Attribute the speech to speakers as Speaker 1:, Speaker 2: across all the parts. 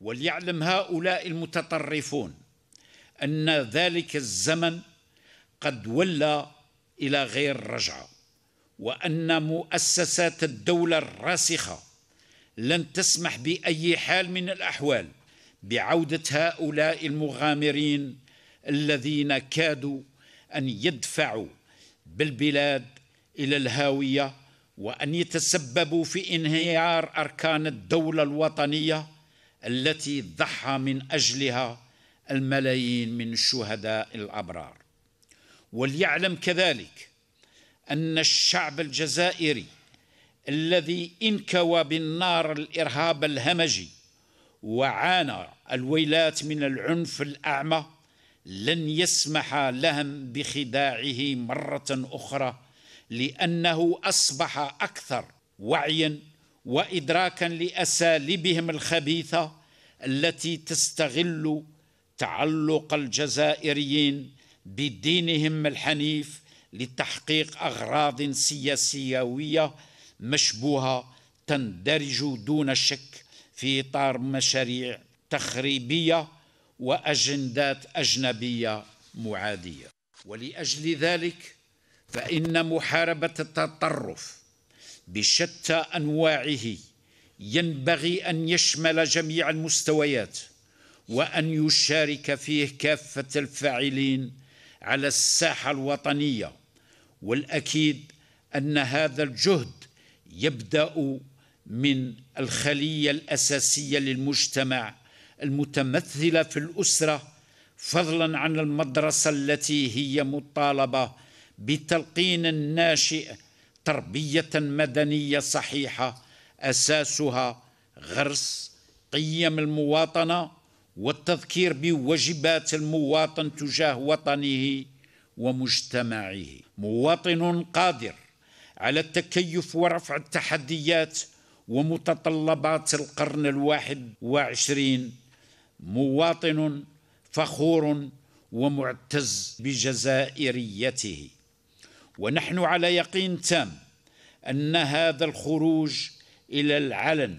Speaker 1: وليعلم هؤلاء المتطرفون ان ذلك الزمن قد ولى الى غير رجعه وان مؤسسات الدوله الراسخه لن تسمح باي حال من الاحوال بعوده هؤلاء المغامرين الذين كادوا ان يدفعوا بالبلاد الى الهاويه وان يتسببوا في انهيار اركان الدوله الوطنيه التي ضحى من اجلها الملايين من الشهداء الابرار وليعلم كذلك ان الشعب الجزائري الذي انكوى بالنار الارهاب الهمجي وعانى الويلات من العنف الاعمى لن يسمح لهم بخداعه مره اخرى لانه اصبح اكثر وعيا وادراكا لاساليبهم الخبيثه التي تستغل تعلق الجزائريين بدينهم الحنيف لتحقيق اغراض سياسيه مشبوهه تندرج دون شك في اطار مشاريع تخريبيه واجندات اجنبيه معاديه ولاجل ذلك فان محاربه التطرف بشتى انواعه ينبغي أن يشمل جميع المستويات وأن يشارك فيه كافة الفاعلين على الساحة الوطنية والأكيد أن هذا الجهد يبدأ من الخلية الأساسية للمجتمع المتمثلة في الأسرة فضلا عن المدرسة التي هي مطالبة بتلقين الناشئ تربية مدنية صحيحة اساسها غرس قيم المواطنه والتذكير بواجبات المواطن تجاه وطنه ومجتمعه مواطن قادر على التكيف ورفع التحديات ومتطلبات القرن الواحد وعشرين مواطن فخور ومعتز بجزائريته ونحن على يقين تام ان هذا الخروج الى العلن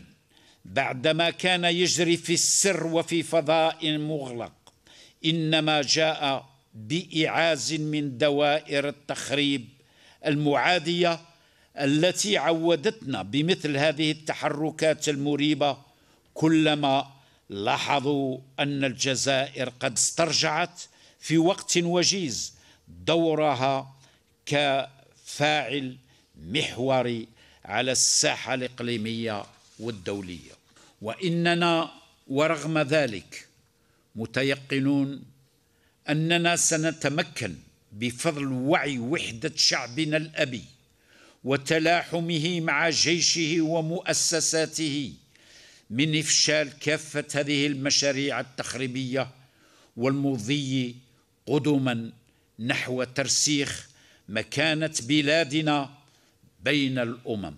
Speaker 1: بعدما كان يجري في السر وفي فضاء مغلق انما جاء باعاز من دوائر التخريب المعاديه التي عودتنا بمثل هذه التحركات المريبه كلما لاحظوا ان الجزائر قد استرجعت في وقت وجيز دورها كفاعل محوري على الساحة الإقليمية والدولية وإننا ورغم ذلك متيقنون أننا سنتمكن بفضل وعي وحدة شعبنا الأبي وتلاحمه مع جيشه ومؤسساته من إفشال كافة هذه المشاريع التخريبية والمضي قدما نحو ترسيخ مكانة بلادنا بين الامم